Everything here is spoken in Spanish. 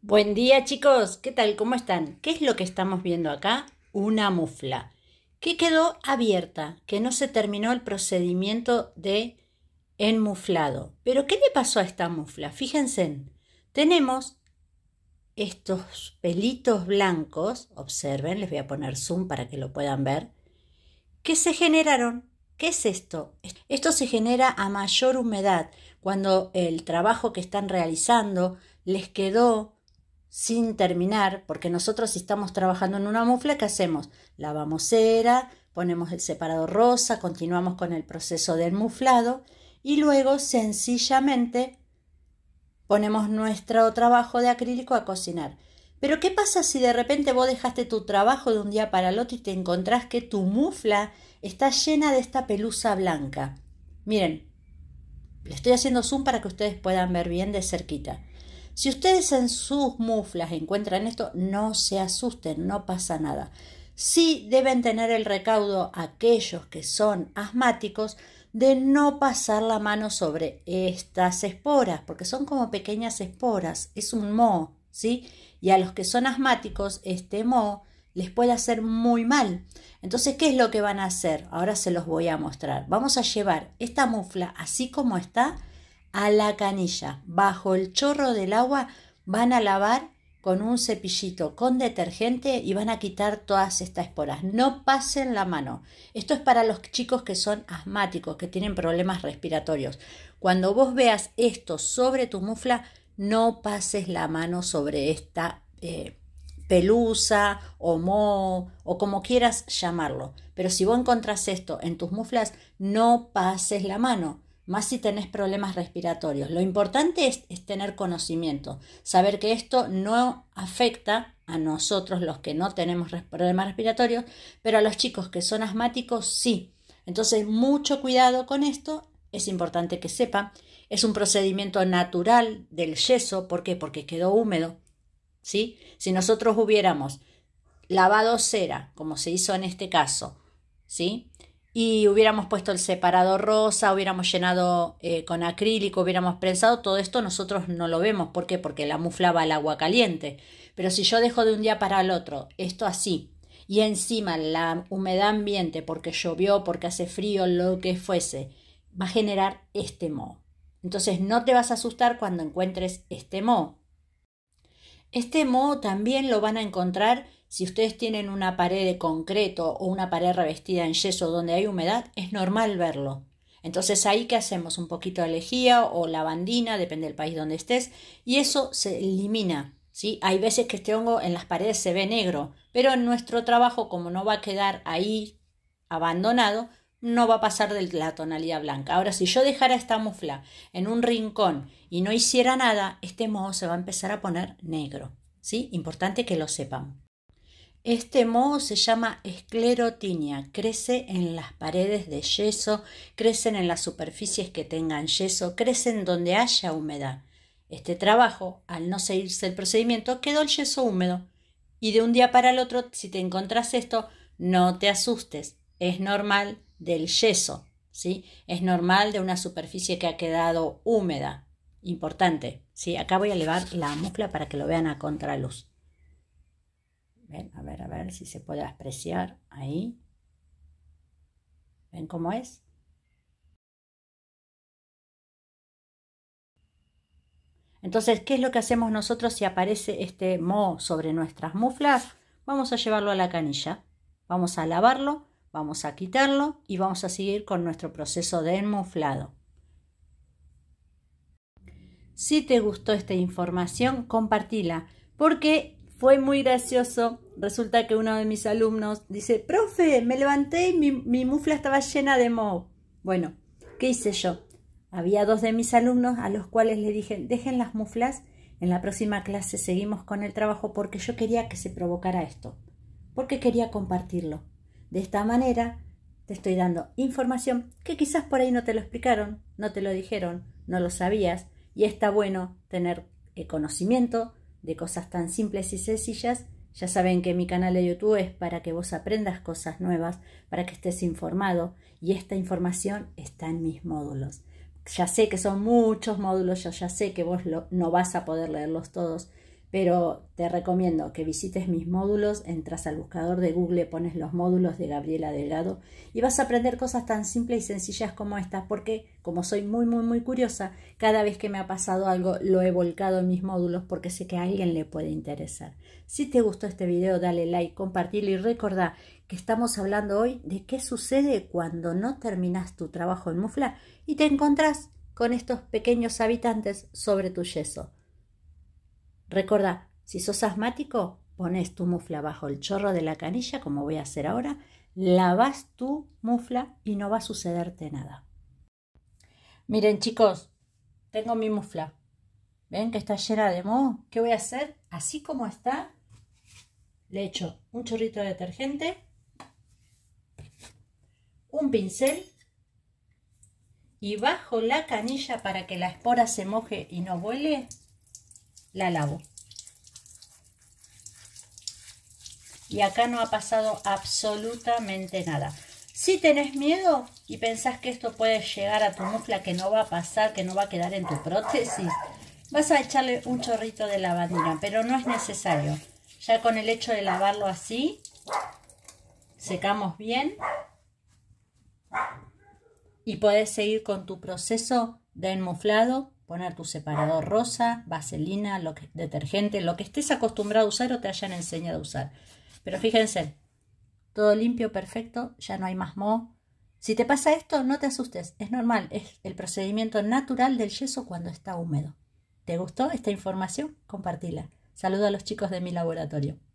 Buen día chicos, ¿qué tal? ¿Cómo están? ¿Qué es lo que estamos viendo acá? Una mufla que quedó abierta, que no se terminó el procedimiento de enmuflado. Pero ¿qué le pasó a esta mufla? Fíjense, tenemos estos pelitos blancos, observen, les voy a poner zoom para que lo puedan ver, que se generaron. ¿Qué es esto? Esto se genera a mayor humedad, cuando el trabajo que están realizando les quedó sin terminar, porque nosotros si estamos trabajando en una mufla, ¿qué hacemos? Lavamos cera, ponemos el separador rosa, continuamos con el proceso del muflado y luego sencillamente ponemos nuestro trabajo de acrílico a cocinar. Pero ¿qué pasa si de repente vos dejaste tu trabajo de un día para el otro y te encontrás que tu mufla está llena de esta pelusa blanca? Miren, le estoy haciendo zoom para que ustedes puedan ver bien de cerquita. Si ustedes en sus muflas encuentran esto, no se asusten, no pasa nada. Sí deben tener el recaudo aquellos que son asmáticos de no pasar la mano sobre estas esporas, porque son como pequeñas esporas, es un moho, ¿sí? Y a los que son asmáticos, este moho les puede hacer muy mal. Entonces, ¿qué es lo que van a hacer? Ahora se los voy a mostrar. Vamos a llevar esta mufla así como está a la canilla, bajo el chorro del agua, van a lavar con un cepillito con detergente y van a quitar todas estas esporas. No pasen la mano. Esto es para los chicos que son asmáticos, que tienen problemas respiratorios. Cuando vos veas esto sobre tu mufla, no pases la mano sobre esta eh, pelusa o mo o como quieras llamarlo. Pero si vos encontrás esto en tus muflas, no pases la mano más si tenés problemas respiratorios. Lo importante es, tener conocimiento, saber que esto no afecta a nosotros los que no tenemos problemas respiratorios, pero a los chicos que son asmáticos sí. Entonces, mucho cuidado con esto, es importante que sepa. Es un procedimiento natural del yeso, ¿por qué? Porque quedó húmedo. ¿Sí? Si nosotros hubiéramos lavado cera, como se hizo en este caso, ¿sí? y hubiéramos puesto el separado rosa, hubiéramos llenado eh, con acrílico, hubiéramos prensado, todo esto nosotros no lo vemos. ¿Por qué? Porque la muflaba va al agua caliente. Pero si yo dejo de un día para el otro esto así y encima la humedad ambiente porque llovió, porque hace frío, lo que fuese, va a generar este moho. Entonces no te vas a asustar cuando encuentres este moho. Este moho también lo van a encontrar si ustedes tienen una pared de concreto o una pared revestida en yeso donde hay humedad, es normal verlo. Entonces ahí que hacemos un poquito de lejía o lavandina, depende del país donde estés, y eso se elimina. ¿sí? Hay veces que este hongo en las paredes se ve negro, pero en nuestro trabajo, como no va a quedar ahí abandonado, no va a pasar de la tonalidad blanca. Ahora, si yo dejara esta mufla en un rincón y no hiciera nada, este moho se va a empezar a poner negro. ¿sí? Importante que lo sepan. Este moho se llama esclerotinia, crece en las paredes de yeso, crecen en las superficies que tengan yeso, crecen donde haya humedad. Este trabajo, al no seguirse el procedimiento, quedó el yeso húmedo. Y de un día para el otro, si te encontrás esto, no te asustes, es normal del yeso, ¿sí? Es normal de una superficie que ha quedado húmeda. Importante, ¿sí? Acá voy a elevar la mufla para que lo vean a contraluz a ver, a ver si se puede apreciar ahí. ¿Ven cómo es? Entonces, ¿qué es lo que hacemos nosotros si aparece este mo sobre nuestras muflas? Vamos a llevarlo a la canilla, vamos a lavarlo, vamos a quitarlo y vamos a seguir con nuestro proceso de enmuflado. Si te gustó esta información, compartila porque fue muy gracioso. Resulta que uno de mis alumnos dice, profe, me levanté y mi, mufla estaba llena de moho. Bueno, ¿qué hice yo? Había dos de mis alumnos a los cuales le dije, dejen las muflas, en la próxima clase seguimos con el trabajo porque yo quería que se provocara esto, porque quería compartirlo. De esta manera te estoy dando información que quizás por ahí no te lo explicaron, no te lo dijeron, no lo sabías, y está bueno tener conocimiento de cosas tan simples y sencillas, ya saben que mi canal de YouTube es para que vos aprendas cosas nuevas, para que estés informado y esta información está en mis módulos. Ya sé que son muchos módulos, yo ya sé que vos no vas a poder leerlos todos, pero te recomiendo que visites mis módulos, entras al buscador de Google, pones los módulos de Gabriela Delgado y vas a aprender cosas tan simples y sencillas como estas, porque como soy muy, muy, muy curiosa, cada vez que me ha pasado algo lo he volcado en mis módulos porque sé que a alguien le puede interesar. Si te gustó este video, dale like, compartirlo y recordá que estamos hablando hoy de qué sucede cuando no terminas tu trabajo en mufla y te encontrás con estos pequeños habitantes sobre tu yeso. Recuerda, si sos asmático, pones tu mufla bajo el chorro de la canilla, como voy a hacer ahora, lavas tu mufla y no va a sucederte nada. Miren chicos, tengo mi mufla. ¿Ven que está llena de moho? ¿Qué voy a hacer? Así como está, le echo un chorrito de detergente, un pincel y bajo la canilla para que la espora se moje y no vuele, la lavo. Y acá no ha pasado absolutamente nada. Si tenés miedo y pensás que esto puede llegar a tu mufla, que no va a pasar, que no va a quedar en tu prótesis, vas a echarle un chorrito de lavandina, pero no es necesario. Ya con el hecho de lavarlo así, secamos bien y podés seguir con tu proceso de enmuflado poner tu separador rosa, vaselina, lo detergente, lo que estés acostumbrado a usar o te hayan enseñado a usar. Pero fíjense, todo limpio, perfecto, ya no hay más moho. Si te pasa esto, no te asustes, es normal, es el procedimiento natural del yeso cuando está húmedo. ¿Te gustó esta información? Compartila. Saludo a los chicos de mi laboratorio.